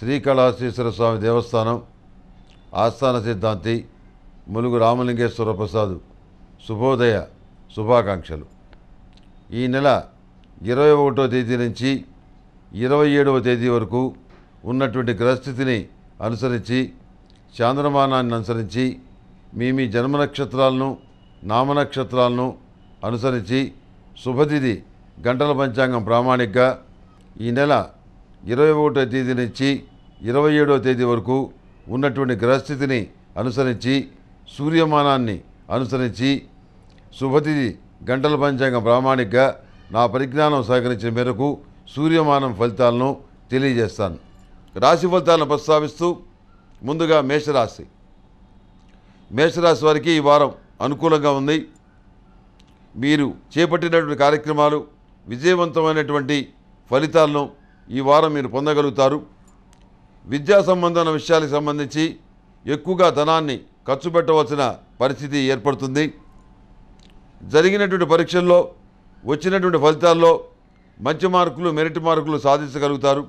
శ్రీకాళహస్తీశ్వర స్వామి దేవస్థానం ఆస్థాన సిద్ధాంతి ములుగు రామలింగేశ్వర ప్రసాద్ శుభోదయ శుభాకాంక్షలు ఈ నెల ఇరవై ఒకటో తేదీ నుంచి ఇరవై ఏడవ తేదీ వరకు ఉన్నటువంటి గ్రహస్థితిని అనుసరించి చాంద్రమానాన్ని అనుసరించి మీ మీ జన్మ నక్షత్రాలను నామనక్షత్రాలను అనుసరించి శుభతిథి గంటల పంచాంగం ప్రామాణికగా ఈ నెల ఇరవై ఒకటో తేదీ నుంచి ఇరవై ఏడవ తేదీ వరకు ఉన్నటువంటి గ్రహస్థితిని అనుసరించి సూర్యమానాన్ని అనుసరించి శుభతిథి గంటల పంచాంగ ప్రామాణికగా నా పరిజ్ఞానం సహకరించిన మేరకు సూర్యమానం ఫలితాలను తెలియజేస్తాను రాశి ఫలితాలను ప్రస్తావిస్తూ ముందుగా మేషరాశి మేషరాశి వారికి ఈ వారం అనుకూలంగా ఉంది మీరు చేపట్టినటువంటి కార్యక్రమాలు విజయవంతమైనటువంటి ఫలితాలను ఈ వారం మీరు పొందగలుగుతారు విద్యా సంబంధమైన విషయాలకు సంబంధించి ఎక్కువగా ధనాన్ని ఖర్చు పెట్టవలసిన పరిస్థితి ఏర్పడుతుంది జరిగినటువంటి పరీక్షల్లో వచ్చినటువంటి ఫలితాల్లో మంచి మార్కులు మెరిట్ మార్కులు సాధించగలుగుతారు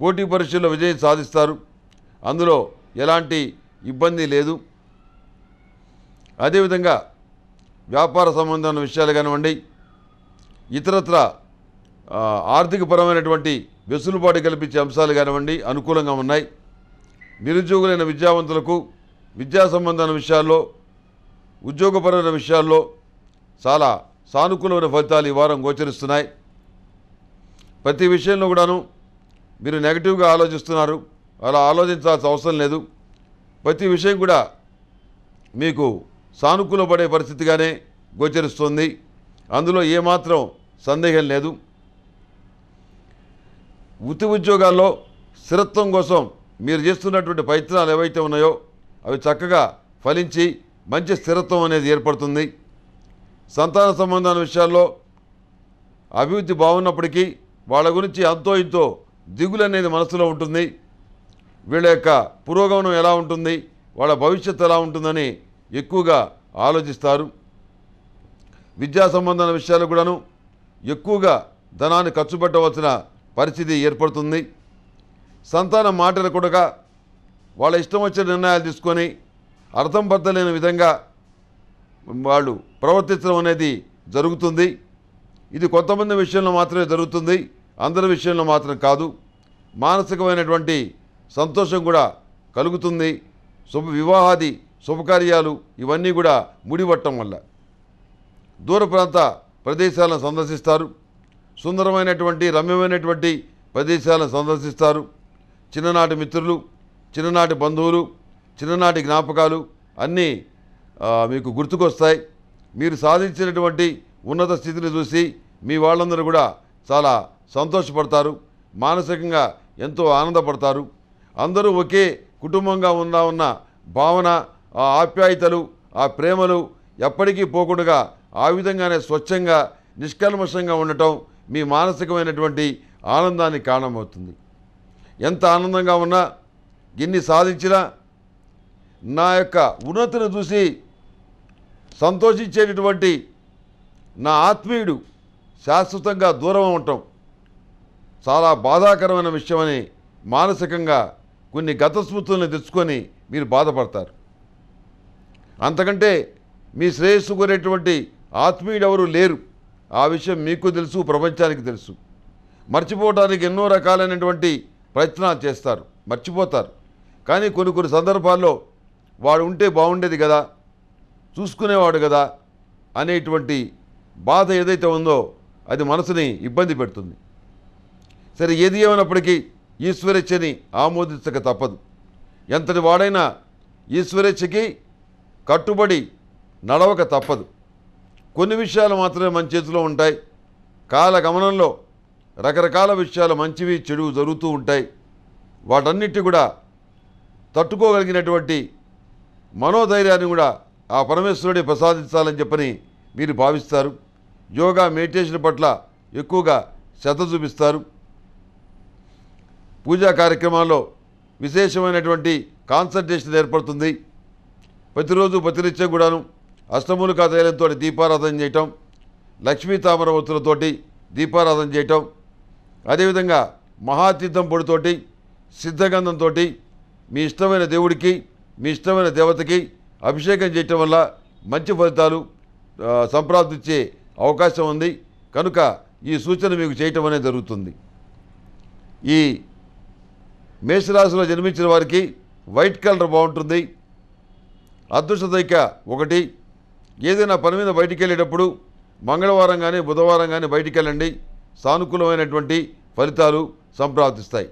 పోటీ పరీక్షల్లో విజయం సాధిస్తారు అందులో ఎలాంటి ఇబ్బంది లేదు అదేవిధంగా వ్యాపార సంబంధమైన విషయాలు కానివ్వండి ఇతరత్ర ఆర్థికపరమైనటువంటి వెసులుబాటు కల్పించే అంశాలు కానివ్వండి అనుకూలంగా ఉన్నాయి నిరుద్యోగులైన విద్యావంతులకు విద్యా సంబంధమైన విషయాల్లో ఉద్యోగపరమైన విషయాల్లో చాలా సానుకూలమైన ఫలితాలు ఈ వారం గోచరిస్తున్నాయి ప్రతి విషయంలో కూడాను మీరు నెగిటివ్గా ఆలోచిస్తున్నారు అలా ఆలోచించాల్సిన అవసరం లేదు ప్రతి విషయం కూడా మీకు సానుకూలపడే పరిస్థితిగానే గోచరిస్తుంది అందులో ఏమాత్రం సందేహం లేదు వృత్తి ఉద్యోగాల్లో స్థిరత్వం కోసం మీరు చేస్తున్నటువంటి ప్రయత్నాలు ఏవైతే ఉన్నాయో అవి చక్కగా ఫలించి మంచి స్థిరత్వం అనేది ఏర్పడుతుంది సంతాన సంబంధాల విషయాల్లో అభివృద్ధి బాగున్నప్పటికీ వాళ్ళ గురించి అంతో ఇంతో దిగులు అనేది మనసులో ఉంటుంది వీళ్ళ యొక్క పురోగమనం ఎలా ఉంటుంది వాళ్ళ భవిష్యత్తు ఎలా ఉంటుందని ఎక్కువగా ఆలోచిస్తారు విద్యా సంబంధాల విషయాలు కూడాను ఎక్కువగా ధనాన్ని ఖర్చు పెట్టవలసిన పరిస్థితి ఏర్పడుతుంది సంతానం మాటలు కూడా వాళ్ళ ఇష్టం వచ్చిన నిర్ణయాలు తీసుకొని అర్థం పర్థలేని విధంగా వాళ్ళు ప్రవర్తించడం అనేది జరుగుతుంది ఇది కొంతమంది విషయంలో మాత్రమే జరుగుతుంది అందరి విషయంలో మాత్రం కాదు మానసికమైనటువంటి సంతోషం కూడా కలుగుతుంది శుభ వివాహాది శుభకార్యాలు ఇవన్నీ కూడా ముడిపట్టడం వల్ల దూర ప్రాంత ప్రదేశాలను సందర్శిస్తారు సుందరమైనటువంటి రమ్యమైనటువంటి ప్రదేశాలను సందర్శిస్తారు చిన్ననాటి మిత్రులు చిన్ననాటి బంధువులు చిన్ననాటి జ్ఞాపకాలు అన్నీ మీకు గుర్తుకొస్తాయి మీరు సాధించినటువంటి ఉన్నత స్థితిని చూసి మీ వాళ్ళందరూ కూడా చాలా సంతోషపడతారు మానసికంగా ఎంతో ఆనందపడతారు అందరూ ఒకే కుటుంబంగా ఉన్న ఉన్న భావన ఆ ఆప్యాయతలు ఆ ప్రేమలు ఎప్పటికీ పోకుండా ఆ విధంగానే స్వచ్ఛంగా నిష్కల్మషంగా ఉండటం మీ మానసికమైనటువంటి ఆనందానికి కారణమవుతుంది ఎంత ఆనందంగా ఉన్నా ఎన్ని సాధించినా నా యొక్క ఉన్నతిని చూసి సంతోషించేటటువంటి నా ఆత్మీయుడు శాశ్వతంగా దూరం అవటం చాలా బాధాకరమైన విషయమని మానసికంగా కొన్ని గత స్మృతుల్ని తెచ్చుకొని మీరు బాధపడతారు అంతకంటే మీ శ్రేయస్సు కోరేటువంటి ఆత్మీయుడు ఎవరు లేరు ఆ విషయం మీకు తెలుసు ప్రపంచానికి తెలుసు మర్చిపోవడానికి ఎన్నో రకాలైనటువంటి ప్రయత్నాలు చేస్తారు మర్చిపోతారు కానీ కొన్ని కొన్ని సందర్భాల్లో వాడు ఉంటే బాగుండేది కదా చూసుకునేవాడు కదా అనేటువంటి బాధ ఏదైతే ఉందో అది మనసుని ఇబ్బంది పెడుతుంది సరే ఏది ఏమైనప్పటికీ ఈశ్వరేచ్ఛని ఆమోదించక తప్పదు ఎంతటి వాడైనా ఈశ్వరేచ్ఛకి కట్టుబడి నడవక తప్పదు కొన్ని విషయాలు మాత్రమే మన చేతిలో ఉంటాయి కాల గమనంలో రకరకాల విషయాలు మంచివి చెడు జరుగుతూ ఉంటాయి వాటన్నిటి కూడా తట్టుకోగలిగినటువంటి మనోధైర్యాన్ని కూడా ఆ పరమేశ్వరుడే ప్రసాదించాలని చెప్పని మీరు భావిస్తారు యోగా మెడిటేషన్ పట్ల ఎక్కువగా శ్రద్ధ చూపిస్తారు పూజా కార్యక్రమాల్లో విశేషమైనటువంటి కాన్సన్ట్రేషన్ ఏర్పడుతుంది ప్రతిరోజు ప్రతినిత్యం కూడాను అష్టమూలికా తైలంతో దీపారాధన చేయటం లక్ష్మీ తామర దీపారాధన చేయటం అదేవిధంగా మహాతీర్థం పొడితోటి సిద్ధగంధంతో మీ ఇష్టమైన దేవుడికి మీ ఇష్టమైన దేవతకి అభిషేకం చేయటం వల్ల మంచి ఫలితాలు సంప్రాప్తించే అవకాశం ఉంది కనుక ఈ సూచన మీకు చేయటం అనేది జరుగుతుంది ఈ మేషరాశిలో జన్మించిన వారికి వైట్ కలర్ బాగుంటుంది అదృష్టదైక ఒకటి ఏదైనా పని మీద బయటికి వెళ్ళేటప్పుడు మంగళవారం కానీ బుధవారం కానీ బయటికి వెళ్ళండి సానుకూలమైనటువంటి ఫలితాలు సంప్రాప్తిస్తాయి